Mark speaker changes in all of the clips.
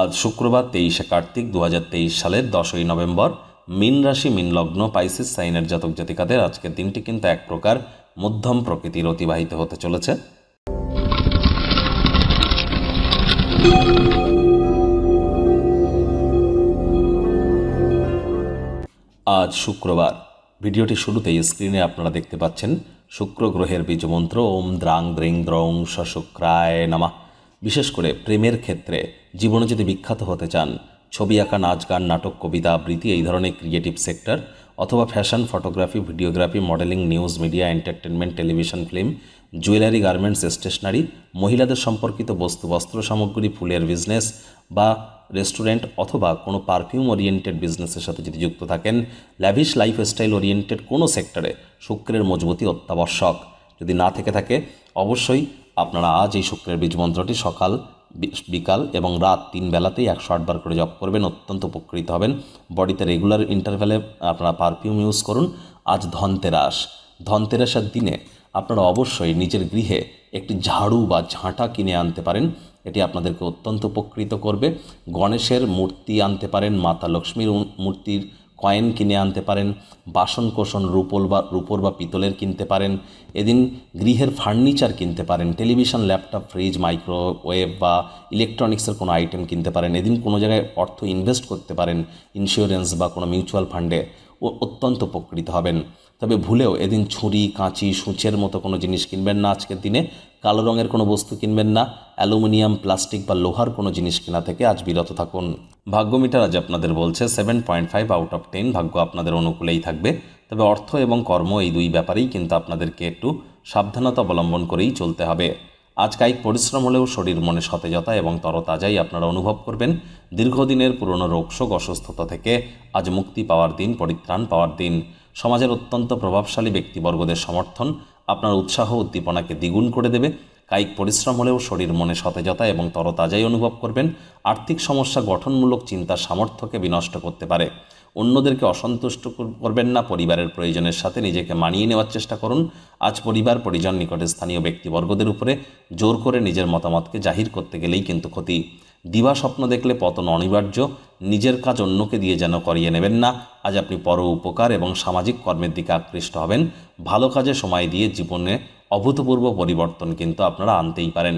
Speaker 1: আজ শুক্রবার তেইশে কার্তিক দু সালের দশই নভেম্বর মিন রাশি মিন লগ্ন পাইসিস সাইনের জাতক জাতিকাদের আজকের দিনটি কিন্তু এক প্রকার মধ্যম প্রকৃতির অতিবাহিত হতে চলেছে আজ শুক্রবার ভিডিওটি শুরুতেই স্ক্রিনে আপনারা দেখতে পাচ্ছেন শুক্র গ্রহের বীজমন্ত্র ওম দ্রাং দ্রিং দ্রং শুক্রায় নামা বিশেষ করে প্রেমের ক্ষেত্রে জীবনে যদি বিখ্যাত হতে চান ছবি আঁকা নাচ গান নাটক কবিতা আবৃত্তি এই ধরনের ক্রিয়েটিভ সেক্টর অথবা fashion photography videography modelling news media entertainment television film jewellery garments stationery মহিলাদের সম্পর্কিত বস্তু বস্ত্র সামগ্রী ফুলের বিজনেস বা রেস্টুরেন্ট অথবা কোনো পারফিউম ওরিয়েন্টেড বিজনেসের সাথে যদি যুক্ত থাকেন ল্যাভিশ লাইফস্টাইল ওরিয়েন্টেড কোনো সেক্টরে শুক্রের মজবুতি অত্যাবশ্যক যদি না থেকে থাকে অবশ্যই আপনারা আজ এই শুক্রের বীজ মন্ত্রটি সকাল বিকাল এবং রাত তিন বেলাতেই একশো আটবার করে জপ করবেন অত্যন্ত উপকৃত হবেন বডিতে রেগুলার ইন্টারভ্যালে আপনারা পারফিউম ইউজ করুন আজ ধনতেরাস ধনতেরাসের দিনে আপনারা অবশ্যই নিজের গৃহে একটি ঝাড়ু বা ঝাঁটা কিনে আনতে পারেন এটি আপনাদেরকে অত্যন্ত উপকৃত করবে গণেশের মূর্তি আনতে পারেন মাতা লক্ষ্মীর মূর্তির কয়েন কিনে আনতে পারেন বাসনকোষণ রূপল বা রূপর বা পিতলের কিনতে পারেন এদিন গৃহের ফার্নিচার কিনতে পারেন টেলিভিশন ল্যাপটপ ফ্রিজ মাইক্রোওয়েভ বা ইলেকট্রনিক্সের কোনো আইটেম কিনতে পারেন এদিন কোনো জায়গায় অর্থ ইনভেস্ট করতে পারেন ইন্স্যুরেন্স বা কোনো মিউচুয়াল ফান্ডে ও অত্যন্ত উপকৃত হবেন তবে ভুলেও এদিন ছুরি কাঁচি সূচের মতো কোনো জিনিস কিনবেন না আজকের দিনে কালো রঙের কোনো বস্তু কিনবেন না অ্যালুমিনিয়াম প্লাস্টিক বা লোহার কোনো জিনিস কেনা থেকে আজ বিরত থাকুন ভাগ্য মিটার আজ আপনাদের বলছে seven point five out of ten ভাগ্য আপনাদের অনুকূলেই থাকবে তবে অর্থ এবং কর্ম এই দুই ব্যাপারেই কিন্তু আপনাদেরকে একটু সাবধানতা অবলম্বন করেই চলতে হবে আজ কায়িক পরিশ্রম হলেও শরীর মনে সতেজতা এবং তরতাজাই আপনারা অনুভব করবেন দীর্ঘদিনের পুরনো রোগশোক অসুস্থতা থেকে আজ মুক্তি পাওয়ার দিন পরিত্রাণ পাওয়ার দিন সমাজের অত্যন্ত প্রভাবশালী ব্যক্তিবর্গদের সমর্থন আপনার উৎসাহ উদ্দীপনাকে দ্বিগুণ করে দেবে কায়িক পরিশ্রম হলেও শরীর মনে সতেজতা এবং তরতাজাই অনুভব করবেন আর্থিক সমস্যা গঠনমূলক চিন্তার সামর্থ্যকে বিনষ্ট করতে পারে অন্যদেরকে অসন্তুষ্ট করবেন না পরিবারের প্রয়োজনের সাথে নিজেকে মানিয়ে নেওয়ার চেষ্টা করুন আজ পরিবার পরিজন নিকটে স্থানীয় ব্যক্তিবর্গদের উপরে জোর করে নিজের মতামতকে জাহির করতে গেলেই কিন্তু ক্ষতি দিবা স্বপ্ন দেখলে পতন অনিবার্য নিজের কাজ অন্যকে দিয়ে যেন করিয়ে নেবেন না আজ আপনি পর উপকার এবং সামাজিক কর্মের দিকে আকৃষ্ট হবেন ভালো কাজে সময় দিয়ে জীবনে অভূতপূর্ব পরিবর্তন কিন্তু আপনারা আনতেই পারেন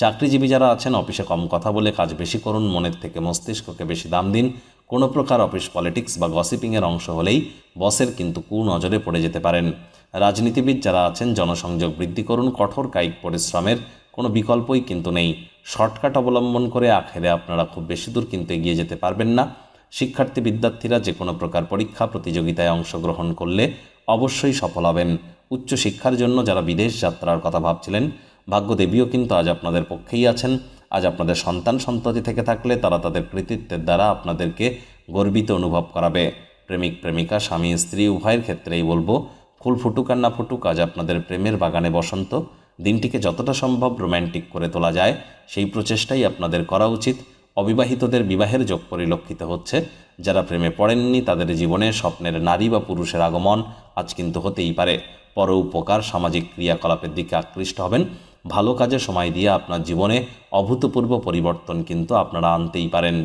Speaker 1: চাকরিজীবী যারা আছেন অফিসে কম কথা বলে কাজ বেশি করুন মনের থেকে মস্তিষ্ককে বেশি দাম দিন কোনো প্রকার অফিস পলিটিক্স বা গসিপিংয়ের অংশ হলেই বসের কিন্তু কু নজরে পড়ে যেতে পারেন রাজনীতিবিদ যারা আছেন জনসংযোগ বৃদ্ধি করুন কঠোর কায়িক পরিশ্রমের কোনো বিকল্পই কিন্তু নেই শর্টকাট অবলম্বন করে আখেরে আপনারা খুব বেশি দূর কিন্তু এগিয়ে যেতে পারবেন না শিক্ষার্থী বিদ্যার্থীরা যে কোনো প্রকার পরীক্ষা প্রতিযোগিতায় অংশগ্রহণ করলে অবশ্যই সফল হবেন উচ্চশিক্ষার জন্য যারা বিদেশ যাত্রার কথা ভাবছিলেন ভাগ্যদেবীও কিন্তু আজ আপনাদের পক্ষেই আছেন আজ আপনাদের সন্তান সন্ততি থেকে থাকলে তারা তাদের কৃতিত্বের দ্বারা আপনাদেরকে গর্বিত অনুভব করাবে প্রেমিক প্রেমিকা স্বামী স্ত্রী উভয়ের ক্ষেত্রেই বলবো ফুল ফুটুক আর না ফুটুক আজ আপনাদের প্রেমের বাগানে বসন্ত দিনটিকে যতটা সম্ভব রোম্যান্টিক করে তোলা যায় সেই প্রচেষ্টাই আপনাদের করা উচিত অবিবাহিতদের বিবাহের যোগ পরিলক্ষিত হচ্ছে যারা প্রেমে পড়েননি তাদের জীবনে স্বপ্নের নারী বা পুরুষের আগমন আজ কিন্তু হতেই পারে পর উপকার সামাজিক ক্রিয়াকলাপের দিকে আকৃষ্ট হবেন ভালো কাজে সময় দিয়ে আপনার জীবনে অভূতপূর্ব পরিবর্তন কিন্তু আপনারা আনতেই পারেন